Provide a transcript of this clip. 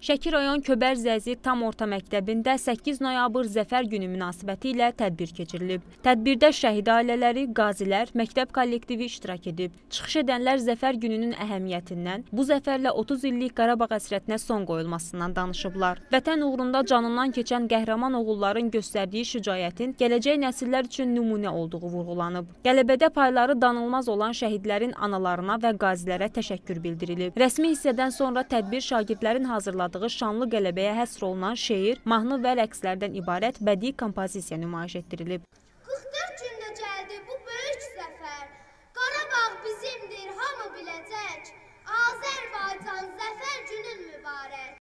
Şəki rayon Köbər Zəzi tam orta məktəbində 8 noyabr Zəfər günü münasibəti ilə tədbir keçirilib. Tədbirdə şəhid ailələri, qazilər, məktəb kollektivi iştirak edib. Çıxış edənlər Zəfər gününün əhəmiyyətindən, bu zəfərlə 30 illik Qarabağ əsrətinə son qoyulmasından danışıblar. Vətən uğrunda canından keçən qəhrəman oğulların göstərdiyi şücayətin gələcək nəsillər üçün nümunə olduğu vurğulanıb. Qələbədə payları danılmaz olan şəhidlərin analarına və qazilərə təşəkkür bildirilib. Rəsmi hissədən sonra tədbir şagirdlərin hazırladığı hazırladığı şanlı qələbəyə həsr olunan şeir, mahnı və rəqslərdən ibarət bədii kompozisiya nümayiş etdirilib.